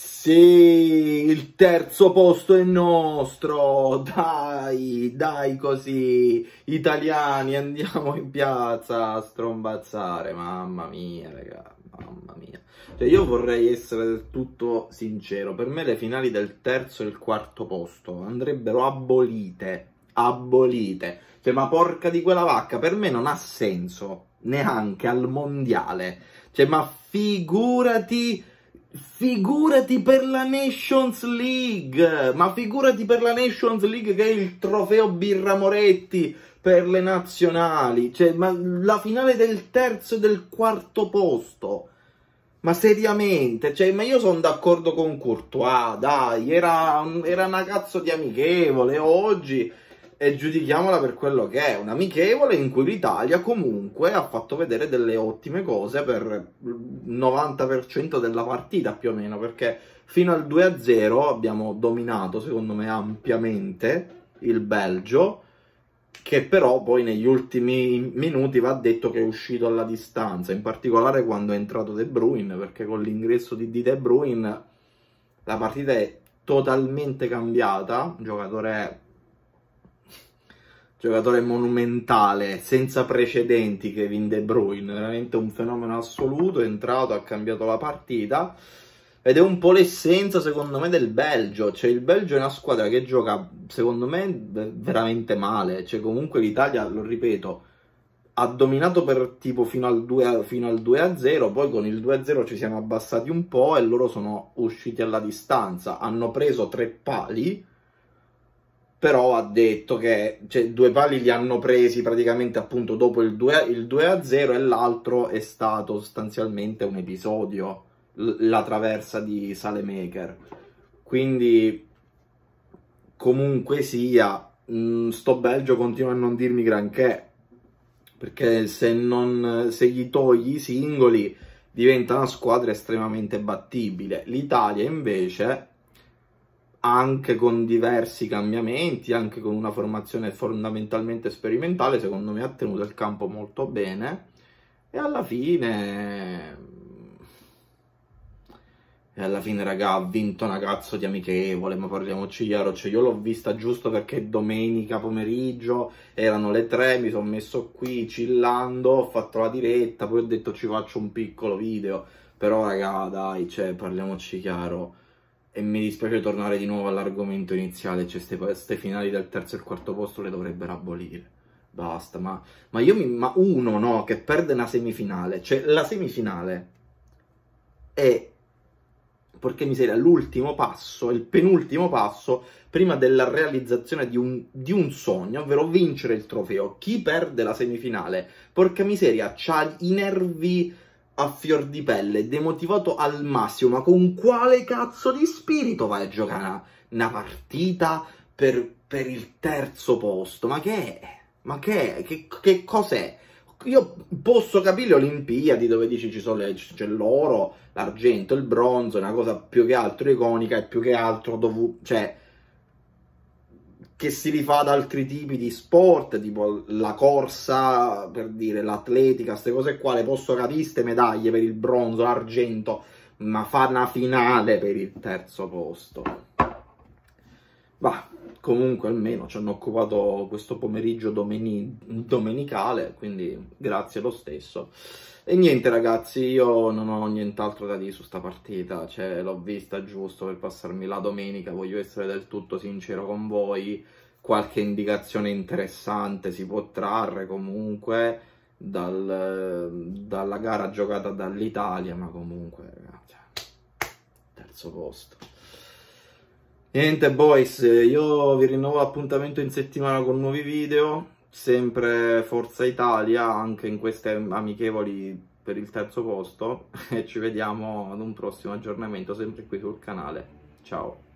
Sì, il terzo posto è nostro, dai, dai così, italiani, andiamo in piazza a strombazzare, mamma mia, raga, mamma mia. Cioè, io vorrei essere del tutto sincero, per me le finali del terzo e il quarto posto andrebbero abolite, abolite. Cioè, ma porca di quella vacca, per me non ha senso, neanche al mondiale. Cioè, ma figurati Figurati per la Nations League, ma figurati per la Nations League che è il trofeo Birra Moretti per le nazionali, cioè ma la finale del terzo e del quarto posto. Ma seriamente, cioè, ma io sono d'accordo con Courtois, dai, era, era una cazzo di amichevole oggi e giudichiamola per quello che è, un'amichevole in cui l'Italia comunque ha fatto vedere delle ottime cose per il 90% della partita più o meno, perché fino al 2-0 abbiamo dominato secondo me ampiamente il Belgio, che però poi negli ultimi minuti va detto che è uscito alla distanza, in particolare quando è entrato De Bruyne, perché con l'ingresso di, di De Bruyne la partita è totalmente cambiata, un giocatore giocatore monumentale, senza precedenti Kevin De Bruyne, veramente un fenomeno assoluto, è entrato, ha cambiato la partita ed è un po' l'essenza secondo me del Belgio, cioè il Belgio è una squadra che gioca secondo me veramente male, cioè comunque l'Italia, lo ripeto, ha dominato per tipo fino al 2-0, poi con il 2-0 ci siamo abbassati un po' e loro sono usciti alla distanza, hanno preso tre pali però ha detto che cioè, due pali li hanno presi praticamente appunto dopo il 2, il 2 a 0 e l'altro è stato sostanzialmente un episodio, la traversa di Salemaker. Quindi comunque sia, mh, mm, sto Belgio continua a non dirmi granché, perché se, non, se gli togli i singoli diventa una squadra estremamente battibile. L'Italia invece anche con diversi cambiamenti, anche con una formazione fondamentalmente sperimentale, secondo me ha tenuto il campo molto bene e alla fine e alla fine raga ha vinto una cazzo di amichevole ma parliamoci chiaro cioè io l'ho vista giusto perché domenica pomeriggio erano le tre mi sono messo qui chillando ho fatto la diretta poi ho detto ci faccio un piccolo video però raga dai cioè parliamoci chiaro e mi dispiace tornare di nuovo all'argomento iniziale, cioè queste finali del terzo e quarto posto le dovrebbero abolire. Basta, ma, ma io mi, ma uno no, che perde una semifinale, cioè la semifinale è perché miseria, l'ultimo passo, il penultimo passo prima della realizzazione di un, di un, sogno, ovvero vincere il trofeo. Chi perde la semifinale? Porca miseria, ha i nervi a fior di pelle, demotivato al massimo, ma con quale cazzo di spirito vai a giocare una, una partita per, per, il terzo posto? Ma che è? Ma che è? Che, che cos'è? Io posso capire le Olimpiadi dove dici ci sono c'è l'oro, l'argento, il bronzo, una cosa più che altro iconica e più che altro dovuta, cioè che si rifà ad altri tipi di sport, tipo la corsa, per dire l'atletica, queste cose qua, le posso capire, medaglie per il bronzo, l'argento, ma fa una finale per il terzo posto. Va, comunque almeno ci cioè, hanno occupato questo pomeriggio domeni domenicale, quindi grazie lo stesso. E niente ragazzi, io non ho nient'altro da dire su sta partita, cioè l'ho vista giusto per passarmi la domenica, voglio essere del tutto sincero con voi, qualche indicazione interessante si può trarre comunque dal, dalla gara giocata dall'Italia, ma comunque ragazzi, terzo posto. Niente boys, io vi rinnovo l'appuntamento in settimana con nuovi video, sempre Forza Italia, anche in queste amichevoli per il terzo posto e ci vediamo ad un prossimo aggiornamento sempre qui sul canale. Ciao!